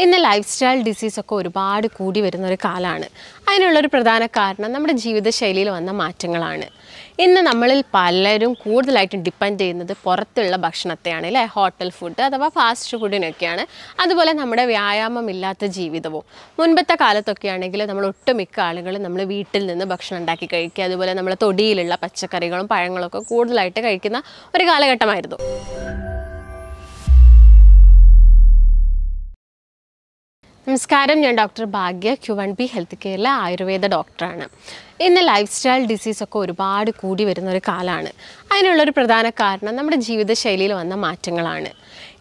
ഇന്ന് life style ഡിസീസൊക്കെ ഒരുപാട് കൂടി വരുന്ന ഒരു കാലമാണ് അതിനുള്ളൊരു പ്രധാന കാരണം നമ്മുടെ ജീവിതശൈലിയിൽ വന്ന മാറ്റങ്ങളാണ് ഇന്ന് നമ്മളിൽ പലരും കൂടുതലായിട്ടും ഡിപ്പെൻഡ് ചെയ്യുന്നത് പുറത്തുള്ള ഭക്ഷണത്തെയാണ് അല്ലേ ഹോട്ടൽ ഫുഡ് അഥവാ ഫാസ്റ്റ് ഫുഡിനൊക്കെയാണ് അതുപോലെ നമ്മുടെ വ്യായാമമില്ലാത്ത ജീവിതവും മുൻപത്തെ കാലത്തൊക്കെ ആണെങ്കിൽ നമ്മൾ ഒട്ടുമിക്ക ആളുകളും നമ്മൾ വീട്ടിൽ നിന്ന് ഭക്ഷണം ഉണ്ടാക്കി കഴിക്കുക അതുപോലെ നമ്മളെ തൊടിയിലുള്ള പച്ചക്കറികളും പഴങ്ങളൊക്കെ കൂടുതലായിട്ട് കഴിക്കുന്ന ഒരു കാലഘട്ടമായിരുന്നു നമസ്കാരം ഞാൻ doctor Bhagya Q one B health കെയറിലെ ആയുർവേദ ഡോക്ടറാണ് ഇന്ന് ലൈഫ് സ്റ്റൈൽ ഡിസീസൊക്കെ ഒരുപാട് കൂടി വരുന്ന ഒരു കാലമാണ് അതിനുള്ളൊരു പ്രധാന കാരണം നമ്മുടെ ജീവിതശൈലിയിൽ വന്ന മാറ്റങ്ങളാണ്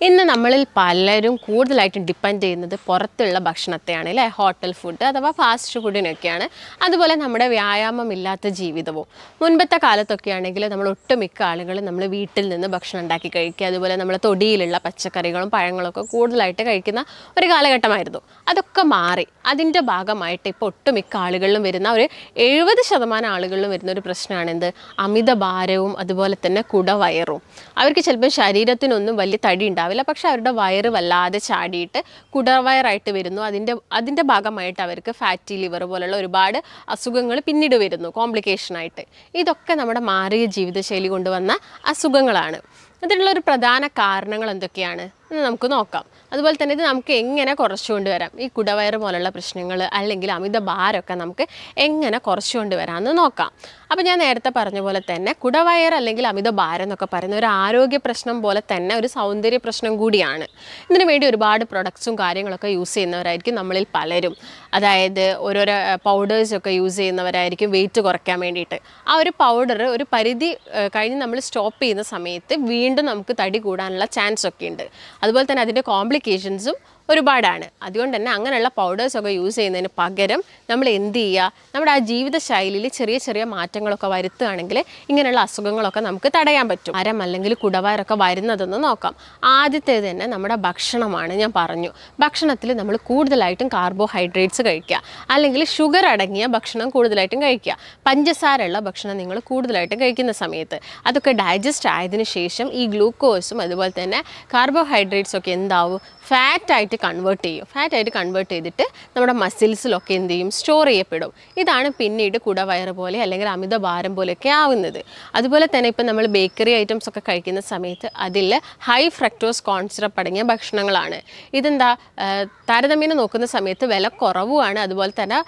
ഇന്ന് നമ്മളിൽ പലരും കൂടുതലായിട്ടും ഡിപ്പെൻഡ് ചെയ്യുന്നത് പുറത്തുള്ള ഭക്ഷണത്തെയാണ് അല്ലേ ഹോട്ടൽ ഫുഡ് അഥവാ ഫാസ്റ്റ് ഫുഡിനൊക്കെയാണ് അതുപോലെ നമ്മുടെ വ്യായാമം ഇല്ലാത്ത ജീവിതവും മുൻപത്തെ കാലത്തൊക്കെ ആണെങ്കിൽ നമ്മൾ ഒട്ടുമിക്ക ആളുകളും നമ്മൾ വീട്ടിൽ നിന്ന് ഭക്ഷണം ഉണ്ടാക്കി കഴിക്കുക അതുപോലെ നമ്മൾ തൊടിയിലുള്ള പച്ചക്കറികളും പഴങ്ങളൊക്കെ കൂടുതലായിട്ട് കഴിക്കുന്ന ഒരു കാലഘട്ടമായിരുന്നു അതൊക്കെ മാറി അതിൻ്റെ ഭാഗമായിട്ട് ഇപ്പോൾ ഒട്ടുമിക്ക ആളുകളിലും വരുന്ന ഒരു എഴുപത് ശതമാനം ആളുകളിലും വരുന്ന ഒരു പ്രശ്നമാണെന്ത് അമിത ഭാരവും അതുപോലെ തന്നെ കുടവയറും അവർക്ക് ചിലപ്പോൾ ശരീരത്തിനൊന്നും വലിയ തടി ഉണ്ടാവും ഉണ്ടാവില്ല പക്ഷെ അവരുടെ വയറ് വല്ലാതെ ചാടിയിട്ട് കുടവയറായിട്ട് വരുന്നു അതിൻ്റെ അതിൻ്റെ ഭാഗമായിട്ട് അവർക്ക് ഫാറ്റി ലിവർ പോലുള്ള ഒരുപാട് അസുഖങ്ങൾ പിന്നീട് വരുന്നു കോംപ്ലിക്കേഷനായിട്ട് ഇതൊക്കെ നമ്മുടെ മാറിയ ജീവിതശൈലി കൊണ്ടുവന്ന അസുഖങ്ങളാണ് അതിനുള്ള ഒരു പ്രധാന കാരണങ്ങൾ എന്തൊക്കെയാണ് എന്ന് നമുക്ക് നോക്കാം അതുപോലെ തന്നെ ഇത് നമുക്ക് എങ്ങനെ കുറച്ചുകൊണ്ട് വരാം ഈ കുടവയർ പോലുള്ള പ്രശ്നങ്ങൾ അല്ലെങ്കിൽ അമിത ഭാരമൊക്കെ നമുക്ക് എങ്ങനെ കുറച്ചുകൊണ്ട് വരാമെന്ന് നോക്കാം അപ്പോൾ ഞാൻ നേരത്തെ പറഞ്ഞ പോലെ തന്നെ കുടവയർ അല്ലെങ്കിൽ അമിത ഭാരം എന്നൊക്കെ പറയുന്ന ഒരു ആരോഗ്യ പ്രശ്നം പോലെ തന്നെ ഒരു സൗന്ദര്യ പ്രശ്നം കൂടിയാണ് ഇതിനു വേണ്ടി ഒരുപാട് പ്രൊഡക്ട്സും കാര്യങ്ങളൊക്കെ യൂസ് ചെയ്യുന്നവരായിരിക്കും നമ്മളിൽ പലരും അതായത് ഓരോരോ പൗഡേഴ്സൊക്കെ യൂസ് ചെയ്യുന്നവരായിരിക്കും വെയിറ്റ് കുറയ്ക്കാൻ വേണ്ടിയിട്ട് ആ ഒരു പൗഡർ ഒരു പരിധി കഴിഞ്ഞ് നമ്മൾ സ്റ്റോപ്പ് ചെയ്യുന്ന സമയത്ത് വീണ്ടും നമുക്ക് തടി കൂടാനുള്ള ചാൻസ് ഒക്കെ ഉണ്ട് അതുപോലെ തന്നെ അതിൻ്റെ കോംപ്ലിക്കേഷൻ occasionism ഒരുപാടാണ് അതുകൊണ്ട് തന്നെ അങ്ങനെയുള്ള പൗഡേഴ്സൊക്കെ യൂസ് ചെയ്യുന്നതിന് പകരം നമ്മൾ എന്ത് ചെയ്യുക നമ്മുടെ ആ ജീവിത ശൈലിയിൽ ചെറിയ ചെറിയ മാറ്റങ്ങളൊക്കെ വരുത്തുകയാണെങ്കിൽ ഇങ്ങനെയുള്ള അസുഖങ്ങളൊക്കെ നമുക്ക് തടയാൻ പറ്റും അരം അല്ലെങ്കിൽ കുടവാരൊക്കെ വരുന്നതെന്ന് നോക്കാം ആദ്യത്തേത് തന്നെ നമ്മുടെ ഭക്ഷണമാണ് ഞാൻ പറഞ്ഞു ഭക്ഷണത്തിൽ നമ്മൾ കൂടുതലായിട്ടും കാർബോഹൈഡ്രേറ്റ്സ് കഴിക്കുക അല്ലെങ്കിൽ ഷുഗർ അടങ്ങിയ ഭക്ഷണം കൂടുതലായിട്ടും കഴിക്കുക പഞ്ചസാരയുള്ള ഭക്ഷണം നിങ്ങൾ കൂടുതലായിട്ടും കഴിക്കുന്ന സമയത്ത് അതൊക്കെ ഡൈജസ്റ്റ് ആയതിനു ശേഷം ഈ ഗ്ലൂക്കോസും അതുപോലെ തന്നെ കാർബോഹൈഡ്രേറ്റ്സ് ഒക്കെ എന്താവും ഫാറ്റായിട്ട് കൺവേർട്ട് ചെയ്യും ഫാറ്റായിട്ട് കൺവേർട്ട് ചെയ്തിട്ട് നമ്മുടെ മസിൽസിലൊക്കെ എന്ത് ചെയ്യും സ്റ്റോർ ചെയ്യപ്പെടും ഇതാണ് പിന്നീട് കുടവയറ് പോലെ അല്ലെങ്കിൽ അമിതഭാരം പോലെയൊക്കെ ആവുന്നത് അതുപോലെ തന്നെ ഇപ്പം നമ്മൾ ബേക്കറി ഐറ്റംസ് ഒക്കെ കഴിക്കുന്ന സമയത്ത് അതിൽ ഹൈ ഫ്രക്ടോസ് കോൺസിറപ്പ് അടങ്ങിയ ഭക്ഷണങ്ങളാണ് ഇതെന്താ താരതമ്യേന നോക്കുന്ന സമയത്ത് വില കുറവുമാണ് അതുപോലെ തന്നെ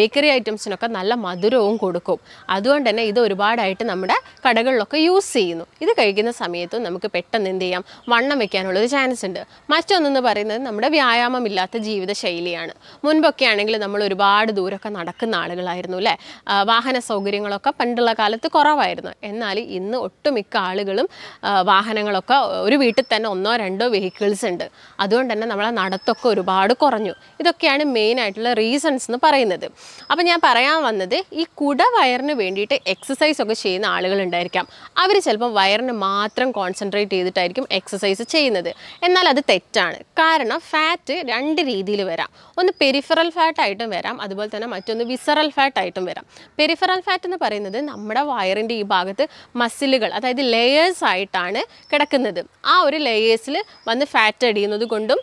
ബേക്കറി ഐറ്റംസിനൊക്കെ നല്ല മധുരവും കൊടുക്കും അതുകൊണ്ട് തന്നെ ഇത് ഒരുപാടായിട്ട് നമ്മുടെ കടകളിലൊക്കെ യൂസ് ചെയ്യുന്നു ഇത് കഴിക്കുന്ന സമയത്തും നമുക്ക് പെട്ടെന്ന് എന്ത് ചെയ്യാം വണ്ണം വയ്ക്കാനുള്ളൊരു ചാൻസ് ഉണ്ട് മറ്റൊന്നെന്ന് പറയുന്നത് നമ്മുടെ വ്യായാമമില്ലാത്ത ജീവിതശൈലിയാണ് മുൻപൊക്കെ ആണെങ്കിൽ നമ്മൾ ഒരുപാട് ദൂരമൊക്കെ നടക്കുന്ന ആളുകളായിരുന്നു അല്ലേ വാഹന സൗകര്യങ്ങളൊക്കെ പണ്ടുള്ള കാലത്ത് കുറവായിരുന്നു എന്നാൽ ഇന്ന് ഒട്ടുമിക്ക ആളുകളും വാഹനങ്ങളൊക്കെ ഒരു വീട്ടിൽ തന്നെ ഒന്നോ രണ്ടോ വെഹിക്കിൾസ് ഉണ്ട് അതുകൊണ്ട് തന്നെ നമ്മളെ നടത്തൊക്കെ ഒരുപാട് കുറഞ്ഞു ഇതൊക്കെയാണ് മെയിൻ ആയിട്ടുള്ള റീസൺസ് എന്ന് പറയുന്നത് അപ്പോൾ ഞാൻ പറയാൻ വന്നത് ഈ കുട വയറിന് വേണ്ടിയിട്ട് എക്സസൈസ് ഒക്കെ ചെയ്യുന്ന ആളുകളുണ്ടായിരിക്കാം അവർ ചിലപ്പോൾ വയറിന് മാത്രം കോൺസെൻട്രേറ്റ് ചെയ്തിട്ടായിരിക്കും എക്സസൈസ് ചെയ്യുന്നത് എന്നാൽ അത് തെറ്റാണ് കാരണം ഫാറ്റ് രണ്ട് രീതിയിൽ വരാം ഒന്ന് പെരിഫറൽ ഫാറ്റായിട്ടും വരാം അതുപോലെ തന്നെ മറ്റൊന്ന് വിസറൽ ഫാറ്റായിട്ടും വരാം പെരിഫറൽ ഫാറ്റ് എന്ന് പറയുന്നത് നമ്മുടെ വയറിൻ്റെ ഈ ഭാഗത്ത് മസിലുകൾ അതായത് ലെയേഴ്സ് ആയിട്ടാണ് കിടക്കുന്നത് ആ ഒരു ലെയേഴ്സിൽ വന്ന് ഫാറ്റ് അടിയുന്നത് കൊണ്ടും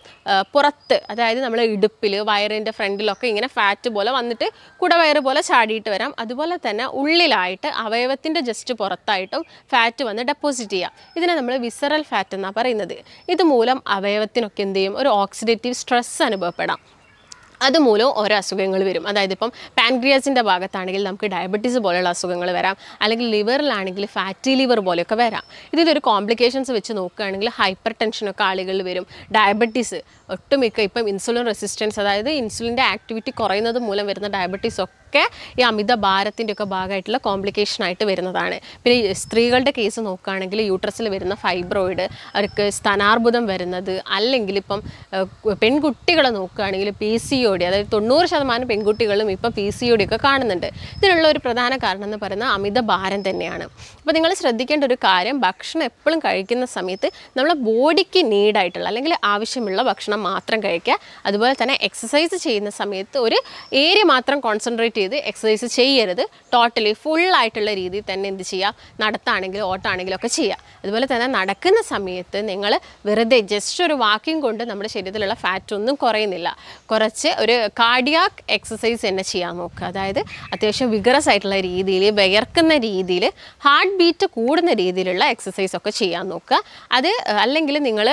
പുറത്ത് അതായത് നമ്മളെ ഇടുപ്പിൽ വയറിൻ്റെ ഫ്രണ്ടിലൊക്കെ ഇങ്ങനെ ഫാറ്റ് പോലെ വന്നിട്ട് കുടവയറ് പോലെ ചാടിയിട്ട് വരാം അതുപോലെ തന്നെ ഉള്ളിലായിട്ട് അവയവത്തിൻ്റെ ജസ്റ്റ് പുറത്തായിട്ടും ഫാറ്റ് വന്ന് ഡെപ്പോസിറ്റ് ചെയ്യാം ഇതിനെ നമ്മൾ വിസറൽ ഫാറ്റ് എന്നാണ് പറയുന്നത് ഇതുമൂലം അവയവത്തിനൊക്കെ എന്ത് ചെയ്യും ഒരു ഓക്സിഡേറ്റീവ് സ്ട്രെസ് അനുഭവപ്പെടാം അതുമൂലം ഓരോ അസുഖങ്ങൾ വരും അതായത് ഇപ്പം പാൻക്രിയാസിൻ്റെ ഭാഗത്താണെങ്കിൽ നമുക്ക് ഡയബറ്റീസ് പോലെയുള്ള അസുഖങ്ങൾ വരാം അല്ലെങ്കിൽ ലിവറിലാണെങ്കിൽ ഫാറ്റി ലിവർ പോലെയൊക്കെ വരാം ഇതിലൊരു കോംപ്ലിക്കേഷൻസ് വെച്ച് നോക്കുകയാണെങ്കിൽ ഹൈപ്പർ ടെൻഷനൊക്കെ ആളുകളിൽ വരും ഡയബറ്റീസ് ഒട്ടുമിക്ക ഇപ്പം ഇൻസുലിൻ റെസിസ്റ്റൻസ് അതായത് ഇൻസുലിൻ്റെ ആക്ടിവിറ്റി കുറയുന്നത് മൂലം വരുന്ന ഡയബറ്റീസ് ഒക്കെ ഒക്കെ ഈ അമിത ഭാരത്തിൻ്റെ ഒക്കെ ഭാഗമായിട്ടുള്ള കോംപ്ലിക്കേഷൻ ആയിട്ട് വരുന്നതാണ് പിന്നെ സ്ത്രീകളുടെ കേസ് നോക്കുകയാണെങ്കിൽ യൂട്രസിൽ വരുന്ന ഫൈബ്രോയിഡ് അവർക്ക് സ്തനാർബുദം വരുന്നത് അല്ലെങ്കിൽ ഇപ്പം പെൺകുട്ടികളെ നോക്കുകയാണെങ്കിൽ പി സി ഒ ഡി അതായത് തൊണ്ണൂറ് ശതമാനം പെൺകുട്ടികളും ഇപ്പം പി സി ഒ ഡി ഒക്കെ കാണുന്നുണ്ട് ഇതിനുള്ള ഒരു പ്രധാന കാരണം എന്ന് പറയുന്നത് അമിത ഭാരം തന്നെയാണ് അപ്പോൾ നിങ്ങൾ ശ്രദ്ധിക്കേണ്ട ഒരു കാര്യം ഭക്ഷണം എപ്പോഴും കഴിക്കുന്ന സമയത്ത് നമ്മളെ ബോഡിക്ക് നീഡായിട്ടുള്ള അല്ലെങ്കിൽ ആവശ്യമുള്ള ഭക്ഷണം മാത്രം കഴിക്കുക അതുപോലെ തന്നെ എക്സസൈസ് ചെയ്യുന്ന സമയത്ത് ഒരു ഏരിയ മാത്രം കോൺസെൻട്രേറ്റ് ലിമിറ്റ് ചെയ്ത് എക്സസൈസ് ചെയ്യരുത് ടോട്ടലി ഫുൾ ആയിട്ടുള്ള രീതിയിൽ തന്നെ എന്ത് ചെയ്യുക നടത്താണെങ്കിലും ഓട്ടാണെങ്കിലും ഒക്കെ ചെയ്യുക അതുപോലെ തന്നെ നടക്കുന്ന സമയത്ത് നിങ്ങൾ വെറുതെ ജസ്റ്റ് ഒരു വാക്കിംഗ് കൊണ്ട് നമ്മുടെ ശരീരത്തിലുള്ള ഫാറ്റ് ഒന്നും കുറയുന്നില്ല കുറച്ച് ഒരു കാർഡിയാക് എക്സസൈസ് തന്നെ ചെയ്യാൻ നോക്കുക അതായത് അത്യാവശ്യം വിഗറസ് ആയിട്ടുള്ള രീതിയിൽ വിയർക്കുന്ന രീതിയിൽ ഹാർട്ട് ബീറ്റ് കൂടുന്ന രീതിയിലുള്ള എക്സസൈസ് ഒക്കെ ചെയ്യാൻ നോക്കുക അത് അല്ലെങ്കിൽ നിങ്ങൾ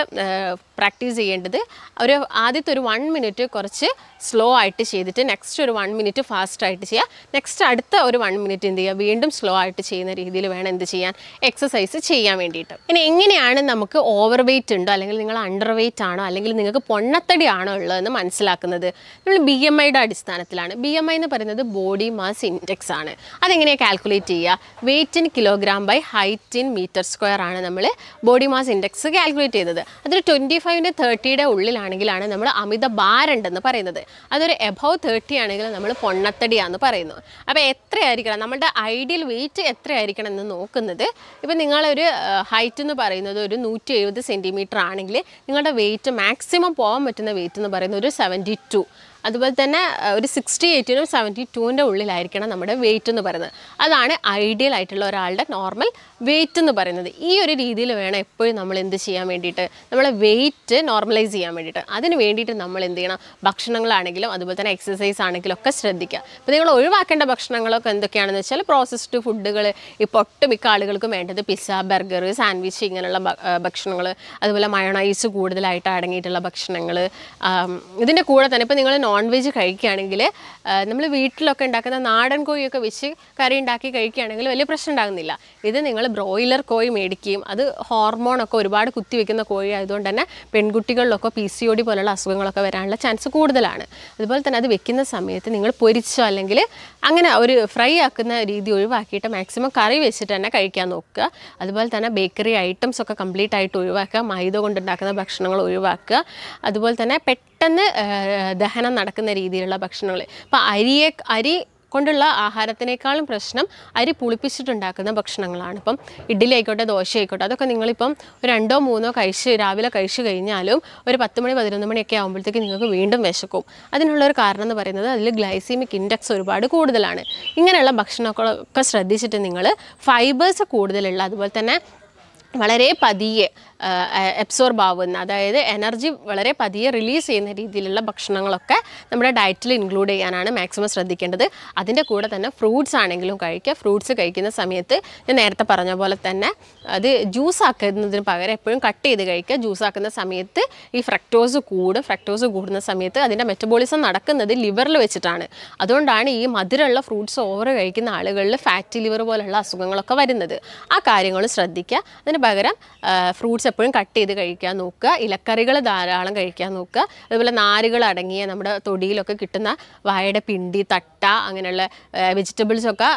പ്രാക്ടീസ് ചെയ്യേണ്ടത് ഒരു ആദ്യത്തെ ഒരു വൺ മിനിറ്റ് കുറച്ച് സ്ലോ ആയിട്ട് ചെയ്തിട്ട് നെക്സ്റ്റ് ഒരു വൺ മിനിറ്റ് ഫാസ്റ്റായിട്ട് ചെയ്യുക നെക്സ്റ്റ് അടുത്ത ഒരു വൺ മിനിറ്റ് എന്ത് ചെയ്യുക വീണ്ടും സ്ലോ ആയിട്ട് ചെയ്യുന്ന രീതിയിൽ വേണം എന്ത് ചെയ്യാൻ എക്സസൈസ് ചെയ്യാൻ വേണ്ടിയിട്ട് ഇനി എങ്ങനെയാണ് നമുക്ക് ഓവർ വെയ്റ്റ് ഉണ്ടോ അല്ലെങ്കിൽ നിങ്ങൾ അണ്ടർ വെയ്റ്റ് ആണോ അല്ലെങ്കിൽ നിങ്ങൾക്ക് പൊണ്ണത്തടി ആണോ ഉള്ളതെന്ന് മനസ്സിലാക്കുന്നത് നമ്മൾ ബി എം ഐയുടെ അടിസ്ഥാനത്തിലാണ് ബി എം ഐ എന്ന് പറയുന്നത് ബോഡി മാസ് ഇൻഡെക്സ് ആണ് അതെങ്ങനെയാണ് കാൽക്കുലേറ്റ് ചെയ്യുക weight in kilogram by height in metre square ആണ് നമ്മൾ ബോഡി മാസ് ഇൻഡെക്സ് കാൽക്കുലേറ്റ് ചെയ്തത് അതൊരു ട്വൻറ്റി ഫൈവിൻ്റെ തേർട്ടിയുടെ ഉള്ളിലാണെങ്കിലാണ് നമ്മൾ അമിത ഭാരമുണ്ടെന്ന് പറയുന്നത് അതൊരു എബവ് തേർട്ടി ആണെങ്കിൽ നമ്മൾ പൊണ്ണത്തടിയാന്ന് പറയുന്നു അപ്പോൾ എത്രയായിരിക്കണം നമ്മളുടെ ഐഡിയൽ വെയിറ്റ് എത്രയായിരിക്കണം എന്ന് നോക്കുന്നത് ഇപ്പോൾ നിങ്ങളൊരു ഹൈറ്റ് എന്ന് പറയുന്നത് ഒരു നൂറ്റി എഴുപത് സെൻറ്റിമീറ്റർ ആണെങ്കിൽ നിങ്ങളുടെ വെയിറ്റ് മാക്സിമം പോകാൻ പറ്റുന്ന വെയിറ്റ് എന്ന് പറയുന്നത് ഒരു സെവൻറ്റി ടു അതുപോലെ തന്നെ ഒരു സിക്സ്റ്റി എയ്റ്റിനും സെവൻറ്റി ടുവിൻ്റെ ഉള്ളിലായിരിക്കണം നമ്മുടെ വെയിറ്റ് എന്ന് പറയുന്നത് അതാണ് ഐഡിയൽ ആയിട്ടുള്ള ഒരാളുടെ നോർമൽ വെയിറ്റ് എന്ന് പറയുന്നത് ഈ ഒരു രീതിയിൽ വേണം എപ്പോഴും നമ്മൾ എന്ത് ചെയ്യാൻ വേണ്ടിയിട്ട് നമ്മളെ വെയിറ്റ് നോർമലൈസ് ചെയ്യാൻ വേണ്ടിയിട്ട് അതിന് വേണ്ടിയിട്ട് നമ്മൾ എന്ത് ചെയ്യണം ഭക്ഷണങ്ങളാണെങ്കിലും അതുപോലെ തന്നെ എക്സസൈസ് ആണെങ്കിലും ഒക്കെ ശ്രദ്ധിക്കുക അപ്പോൾ നിങ്ങൾ ഒഴിവാക്കേണ്ട ഭക്ഷണങ്ങളൊക്കെ എന്തൊക്കെയാണെന്ന് വെച്ചാൽ പ്രോസസ്ഡ് ഫുഡുകൾ ഇപ്പോൾ ഒട്ടുമിക്ക ആളുകൾക്കും വേണ്ടത് പിസ്സ ബർഗർ സാൻഡ്വിച്ച് ഇങ്ങനെയുള്ള ഭക്ഷണങ്ങൾ അതുപോലെ മയണൈസ് കൂടുതലായിട്ട് അടങ്ങിയിട്ടുള്ള ഭക്ഷണങ്ങൾ ഇതിൻ്റെ കൂടെ തന്നെ ഇപ്പോൾ നിങ്ങൾ നോൺ നോൺ വെജ് കഴിക്കുകയാണെങ്കിൽ നമ്മൾ വീട്ടിലൊക്കെ ഉണ്ടാക്കുന്ന നാടൻ കോഴിയൊക്കെ വെച്ച് കറി ഉണ്ടാക്കി കഴിക്കുകയാണെങ്കിൽ വലിയ പ്രശ്നം ഉണ്ടാകുന്നില്ല ഇത് നിങ്ങൾ ബ്രോയിലർ കോഴി മേടിക്കുകയും അത് ഹോർമോണൊക്കെ ഒരുപാട് കുത്തിവെക്കുന്ന കോഴി ആയതുകൊണ്ട് തന്നെ പെൺകുട്ടികളിലൊക്കെ പി സി ഒ ഡി പോലുള്ള അസുഖങ്ങളൊക്കെ വരാനുള്ള ചാൻസ് കൂടുതലാണ് അതുപോലെ തന്നെ അത് വെക്കുന്ന സമയത്ത് നിങ്ങൾ പൊരിച്ചോ അല്ലെങ്കിൽ അങ്ങനെ ഒരു ഫ്രൈ ആക്കുന്ന രീതി ഒഴിവാക്കിയിട്ട് മാക്സിമം കറി വെച്ചിട്ട് തന്നെ കഴിക്കാൻ നോക്കുക അതുപോലെ തന്നെ ബേക്കറി ഐറ്റംസ് ഒക്കെ കംപ്ലീറ്റ് ആയിട്ട് ഒഴിവാക്കുക മൈദ കൊണ്ടുണ്ടാക്കുന്ന ഭക്ഷണങ്ങൾ ഒഴിവാക്കുക അതുപോലെ തന്നെ പെട്ടെന്ന് ദഹനം നടക്കുന്ന രീതിയിലുള്ള ഭക്ഷണങ്ങൾ അപ്പോൾ അരിയെ അരി കൊണ്ടുള്ള ആഹാരത്തിനേക്കാളും പ്രശ്നം അരി പുളിപ്പിച്ചിട്ടുണ്ടാക്കുന്ന ഭക്ഷണങ്ങളാണ് ഇപ്പം ഇഡ്ഡലി ആയിക്കോട്ടെ ദോശ ആയിക്കോട്ടെ അതൊക്കെ നിങ്ങളിപ്പം രണ്ടോ മൂന്നോ കഴിച്ച് രാവിലെ കഴിച്ചു കഴിഞ്ഞാലും ഒരു പത്ത് മണി പതിനൊന്ന് മണിയൊക്കെ ആകുമ്പോഴത്തേക്ക് നിങ്ങൾക്ക് വീണ്ടും വിശക്കും അതിനുള്ള ഒരു കാരണം എന്ന് പറയുന്നത് അതിൽ ഗ്ലൈസീമിക് ഇൻഡെക്സ് ഒരുപാട് കൂടുതലാണ് ഇങ്ങനെയുള്ള ഭക്ഷണങ്ങളൊക്കെ ശ്രദ്ധിച്ചിട്ട് നിങ്ങൾ ഫൈബേഴ്സ് കൂടുതലുള്ള അതുപോലെ തന്നെ വളരെ പതിയെ എബ്സോർബ് ആവുന്ന അതായത് എനർജി വളരെ പതിയെ റിലീസ് ചെയ്യുന്ന രീതിയിലുള്ള ഭക്ഷണങ്ങളൊക്കെ നമ്മുടെ ഡയറ്റിൽ ഇൻക്ലൂഡ് ചെയ്യാനാണ് മാക്സിമം ശ്രദ്ധിക്കേണ്ടത് അതിൻ്റെ കൂടെ തന്നെ ഫ്രൂട്ട്സ് ആണെങ്കിലും കഴിക്കുക ഫ്രൂട്ട്സ് കഴിക്കുന്ന സമയത്ത് ഞാൻ നേരത്തെ പറഞ്ഞ പോലെ തന്നെ അത് ജ്യൂസ് ആക്കുന്നതിന് പകരം എപ്പോഴും കട്ട് ചെയ്ത് കഴിക്കുക ജ്യൂസ് ആക്കുന്ന സമയത്ത് ഈ ഫ്രക്ടോസ് കൂടും ഫ്രക്ടോസ് കൂടുന്ന സമയത്ത് അതിൻ്റെ മെറ്റബോളിസം നടക്കുന്നത് ലിവറിൽ വെച്ചിട്ടാണ് അതുകൊണ്ടാണ് ഈ മധുരമുള്ള ഫ്രൂട്ട്സ് ഓവർ കഴിക്കുന്ന ആളുകളിൽ ഫാറ്റ് ലിവർ പോലുള്ള അസുഖങ്ങളൊക്കെ വരുന്നത് ആ കാര്യങ്ങൾ ശ്രദ്ധിക്കുക അതിന് പകരം ഫ്രൂട്ട്സ് എപ്പോഴും കട്ട് ചെയ്ത് കഴിക്കാൻ നോക്കുക ഇലക്കറികൾ ധാരാളം കഴിക്കാൻ നോക്കുക അതുപോലെ നാരുകൾ അടങ്ങിയ നമ്മുടെ തൊടിയിലൊക്കെ കിട്ടുന്ന വായയുടെ പിണ്ടി തട്ട അങ്ങനെയുള്ള വെജിറ്റബിൾസൊക്കെ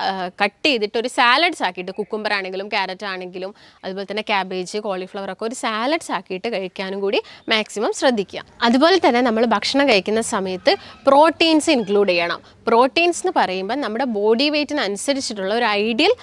കട്ട് ചെയ്തിട്ട് ഒരു സാലഡ്സ് ആക്കിയിട്ട് കുക്കുംബർ ആണെങ്കിലും ക്യാരറ്റ് ആണെങ്കിലും അതുപോലെ തന്നെ ക്യാബേജ് കോളിഫ്ലവർ ഒക്കെ ഒരു സാലഡ്സ് ആക്കിയിട്ട് കഴിക്കാനും കൂടി മാക്സിമം ശ്രദ്ധിക്കുക അതുപോലെ തന്നെ നമ്മൾ ഭക്ഷണം കഴിക്കുന്ന സമയത്ത് പ്രോട്ടീൻസ് ഇൻക്ലൂഡ് ചെയ്യണം പ്രോട്ടീൻസ് എന്ന് പറയുമ്പോൾ നമ്മുടെ ബോഡി വെയ്റ്റിനനുസരിച്ചിട്ടുള്ള ഒരു ഐഡിയൽ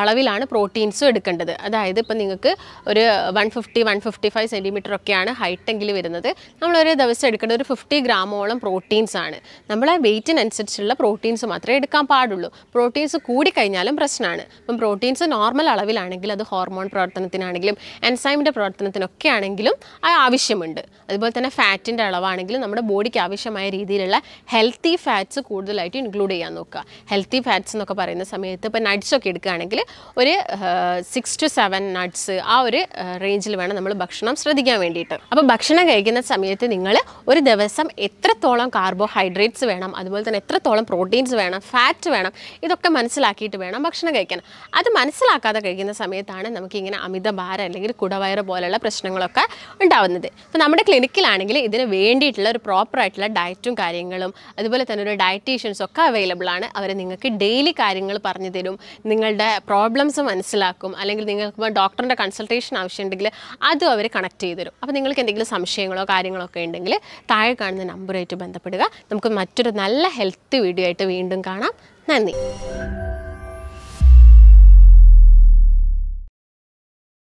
അളവിലാണ് പ്രോട്ടീൻസും എടുക്കേണ്ടത് അതായത് ഇപ്പം നിങ്ങൾക്ക് ഒരു one fifty one fifty five centimetre ഒക്കെയാണ് ഹൈറ്റെങ്കിൽ വരുന്നത് നമ്മളൊരു ദിവസം എടുക്കേണ്ട ഒരു ഫിഫ്റ്റി ഗ്രാമോളം പ്രോട്ടീൻസ് ആണ് നമ്മൾ വെയ്റ്റിനനുസരിച്ചുള്ള പ്രോട്ടീൻസ് മാത്രമേ എടുക്കാൻ പാടുള്ളൂ പ്രോട്ടീൻസ് കൂടിക്കഴിഞ്ഞാലും പ്രശ്നമാണ് അപ്പം പ്രോട്ടീൻസ് നോർമൽ അളവിലാണെങ്കിൽ അത് ഹോർമോൺ പ്രവർത്തനത്തിനാണെങ്കിലും എൻസൈമിൻ്റെ പ്രവർത്തനത്തിനൊക്കെ ആണെങ്കിലും അത് ആവശ്യമുണ്ട് അതുപോലെ തന്നെ ഫാറ്റിൻ്റെ അളവാണെങ്കിലും നമ്മുടെ ബോഡിക്ക് ആവശ്യമായ രീതിയിലുള്ള ഹെൽത്തി ഫാറ്റ്സ് കൂടുതലായിട്ട് ഇൻക്ലൂഡ് ചെയ്യാൻ നോക്കുക ഹെൽത്തി ഫാറ്റ്സ് എന്നൊക്കെ പറയുന്ന സമയത്ത് ഇപ്പോൾ നട്ട്സൊക്കെ എടുക്കുകയാണെങ്കിൽ ഒരു സിക്സ് ടു സെവൻ നട്ട്സ് ആ ഒരു റേഞ്ചിൽ വേണം നമ്മൾ ഭക്ഷണം ശ്രദ്ധിക്കാൻ വേണ്ടിയിട്ട് അപ്പോൾ ഭക്ഷണം കഴിക്കുന്ന സമയത്ത് നിങ്ങൾ ഒരു ദിവസം എത്രത്തോളം കാർബോഹൈഡ്രേറ്റ്സ് വേണം അതുപോലെ തന്നെ എത്രത്തോളം പ്രോട്ടീൻസ് വേണം ഫാറ്റ് വേണം ഇതൊക്കെ മനസ്സിലാക്കിയിട്ട് വേണം ഭക്ഷണം കഴിക്കാൻ അത് മനസ്സിലാക്കാതെ കഴിക്കുന്ന സമയത്താണ് നമുക്കിങ്ങനെ അമിതഭാരം അല്ലെങ്കിൽ കുടവയറ് പോലെയുള്ള പ്രശ്നങ്ങളൊക്കെ ഉണ്ടാവുന്നത് അപ്പോൾ നമ്മുടെ ക്ലിനിക്കിലാണെങ്കിൽ ഇതിന് വേണ്ടിയിട്ടുള്ള ഒരു പ്രോപ്പറായിട്ടുള്ള ഡയറ്റും കാര്യങ്ങളും അതുപോലെ തന്നെ ഒരു ഡയറ്റീഷ്യൻസ് ഒക്കെ അവൈലബിൾ ആണ് അവർ നിങ്ങൾക്ക് ഡെയിലി കാര്യങ്ങൾ പറഞ്ഞു തരും നിങ്ങളുടെ പ്രോബ്ലംസ് മനസ്സിലാക്കും അല്ലെങ്കിൽ നിങ്ങൾക്ക് ഡോക്ടറിൻ്റെ കൺസൾട്ടേഷൻ ആവശ്യമുണ്ടെങ്കിൽ അതും അവർ കണക്ട് ചെയ്തു തരും അപ്പോൾ നിങ്ങൾക്ക് എന്തെങ്കിലും സംശയങ്ങളോ കാര്യങ്ങളോ ഒക്കെ ഉണ്ടെങ്കിൽ താഴെ കാണുന്ന നമ്പറുമായിട്ട് ബന്ധപ്പെടുക നമുക്ക് മറ്റൊരു നല്ല ഹെൽത്ത് വീഡിയോ ആയിട്ട് വീണ്ടും കാണാം നന്ദി